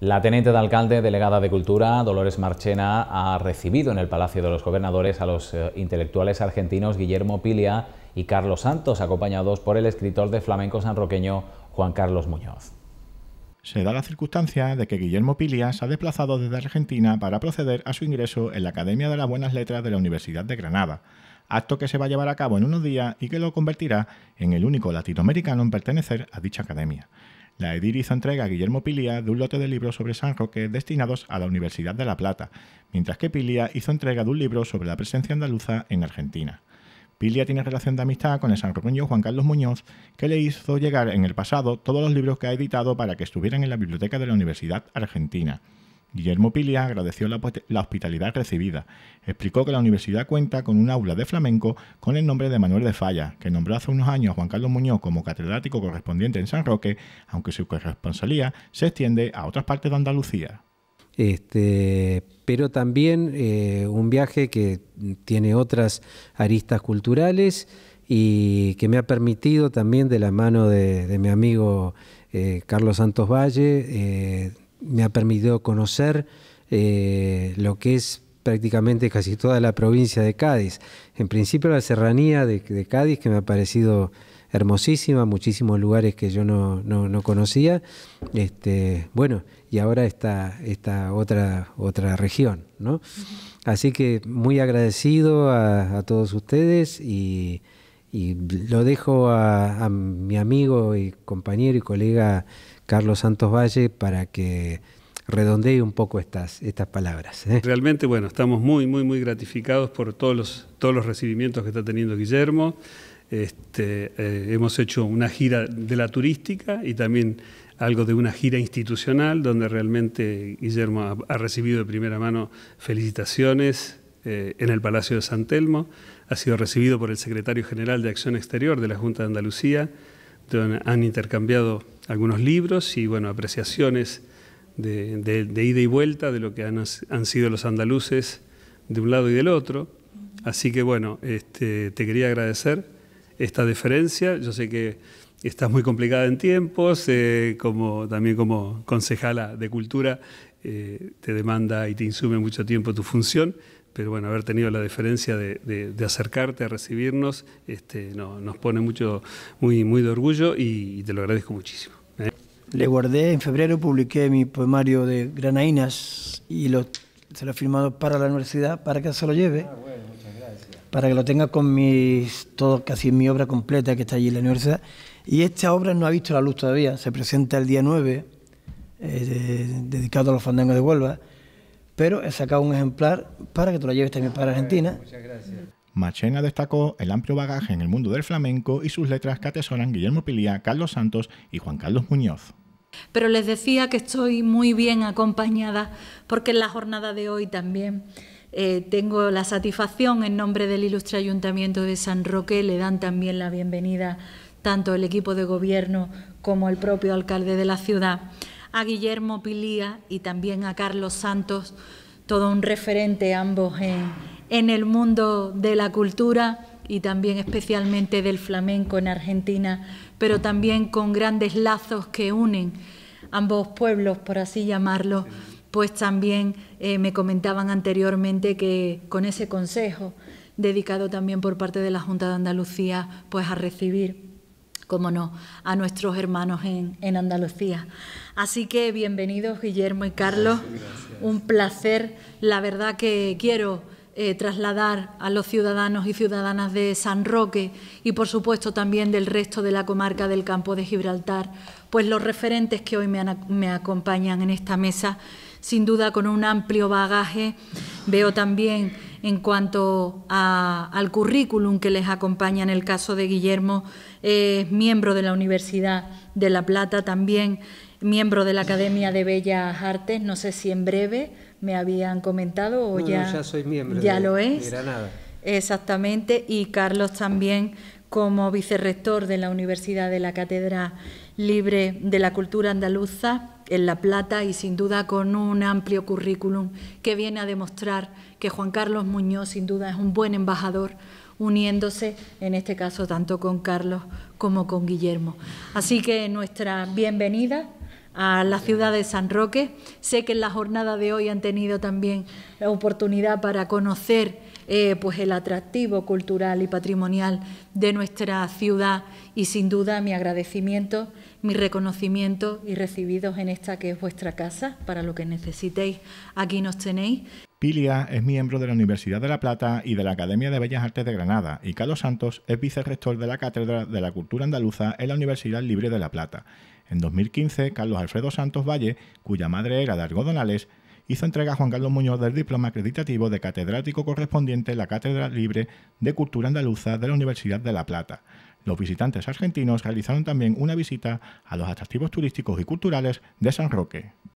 La teniente de alcalde, delegada de Cultura, Dolores Marchena, ha recibido en el Palacio de los Gobernadores a los eh, intelectuales argentinos Guillermo Pilia y Carlos Santos, acompañados por el escritor de flamenco sanroqueño Juan Carlos Muñoz. Se da la circunstancia de que Guillermo Pilia se ha desplazado desde Argentina para proceder a su ingreso en la Academia de las Buenas Letras de la Universidad de Granada, acto que se va a llevar a cabo en unos días y que lo convertirá en el único latinoamericano en pertenecer a dicha academia. La Edir hizo entrega a Guillermo Pilia de un lote de libros sobre San Roque destinados a la Universidad de La Plata, mientras que Pilia hizo entrega de un libro sobre la presencia andaluza en Argentina. Pilia tiene relación de amistad con el San Roqueño Juan Carlos Muñoz, que le hizo llegar en el pasado todos los libros que ha editado para que estuvieran en la biblioteca de la Universidad Argentina. Guillermo Pilia agradeció la, hospitalidad recibida. Explicó que la universidad cuenta con un aula de flamenco con el nombre de Manuel de Falla, que nombró hace unos años a Juan Carlos Muñoz como catedrático correspondiente en San Roque, aunque su corresponsalía se extiende a otras partes de Andalucía. Este, pero también eh, un viaje que tiene otras aristas culturales y que me ha permitido también de la mano de, mi amigo eh, Carlos Santos Valle eh, me ha permitido conocer eh, lo que es prácticamente casi toda la provincia de Cádiz. En principio la serranía de, Cádiz, que me ha parecido hermosísima, muchísimos lugares que yo no, conocía. Este, bueno, y ahora está esta otra, otra región, ¿no? Así que muy agradecido a, a todos ustedes y, y lo dejo a, mi amigo y compañero y colega Carlos Santos Valle para que redondee un poco estas, estas palabras. ¿eh? Realmente, bueno, estamos muy, muy, muy gratificados por todos los, todos los recibimientos que está teniendo Guillermo. Este, eh, hemos hecho una gira de la turística y también algo de una gira institucional donde realmente Guillermo ha, recibido de primera mano felicitaciones eh, en el Palacio de San Telmo ha sido recibido por el secretario general de Acción Exterior de la Junta de Andalucía, donde han intercambiado algunos libros y bueno, apreciaciones de, ida y vuelta de lo que han, sido los andaluces de un lado y del otro. Así que bueno, este, te quería agradecer esta deferencia. Yo sé que estás muy complicada en tiempos, eh, como, también como concejala de cultura eh, te demanda y te insume mucho tiempo tu función, pero bueno, haber tenido la deferencia de, acercarte a recibirnos este, nos pone mucho, muy, muy de orgullo y, te lo agradezco muchísimo. ¿eh? Le guardé, en febrero publiqué mi poemario de Granainas y se lo he firmado para la universidad para que se lo lleve. Ah, para que lo tenga con mis, todo, casi mi obra completa que está allí en la universidad. Y esta obra no ha visto la luz todavía, se presenta el día 9, eh, dedicado a los fandangos de Huelva pero he sacado un ejemplar para que te lo lleves también para Argentina. Muchas gracias. Machena destacó el amplio bagaje en el mundo del flamenco y sus letras que atesoran Guillermo Pilía, Carlos Santos y Juan Carlos Muñoz. Pero les decía que estoy muy bien acompañada porque en la jornada de hoy también eh, tengo la satisfacción en nombre del ilustre Ayuntamiento de San Roque, le dan también la bienvenida tanto el equipo de gobierno como el propio alcalde de la ciudad a Guillermo Pilía y también a Carlos Santos, todo un referente ambos en, el mundo de la cultura y también especialmente del flamenco en Argentina, pero también con grandes lazos que unen ambos pueblos, por así llamarlo, pues también eh, me comentaban anteriormente que con ese consejo dedicado también por parte de la Junta de Andalucía pues a recibir como no, a nuestros hermanos en, Andalucía. Así que bienvenidos Guillermo y Carlos, un placer. La verdad que quiero eh, trasladar a los ciudadanos y ciudadanas de San Roque y, por supuesto, también del resto de la comarca del campo de Gibraltar, pues los referentes que hoy me, me acompañan en esta mesa, sin duda con un amplio bagaje. Veo también en cuanto al currículum que les acompaña. En el caso de Guillermo, es miembro de la Universidad de La Plata también, miembro de la Academia de Bellas Artes, no sé si en breve me habían comentado o ya... ya soy lo es. Exactamente, y Carlos también como vicerrector de la Universidad de la Cátedra Libre de la Cultura Andaluza en La Plata y sin duda con un amplio currículum que viene a demostrar que Juan Carlos Muñoz sin duda es un buen embajador uniéndose en este caso tanto con Carlos como con Guillermo. Así que nuestra bienvenida a la ciudad de San Roque. Sé que en la jornada de hoy han tenido también la oportunidad para conocer eh, pues el atractivo cultural y patrimonial de nuestra ciudad y sin duda mi agradecimiento, mi reconocimiento y recibidos en esta que es vuestra casa para lo que necesitéis. Aquí nos tenéis. Pilia es miembro de la Universidad de La Plata y de la Academia de Bellas Artes de Granada y Carlos Santos es vicerrector de la Cátedra de la Cultura Andaluza en la Universidad Libre de La Plata. En 2015, Carlos Alfredo Santos Valle, cuya madre era de Argodonales, hizo entrega a Juan Carlos Muñoz del diploma acreditativo de catedrático correspondiente en la Cátedra Libre de Cultura Andaluza de la Universidad de La Plata. Los visitantes argentinos realizaron también una visita a los atractivos turísticos y culturales de San Roque.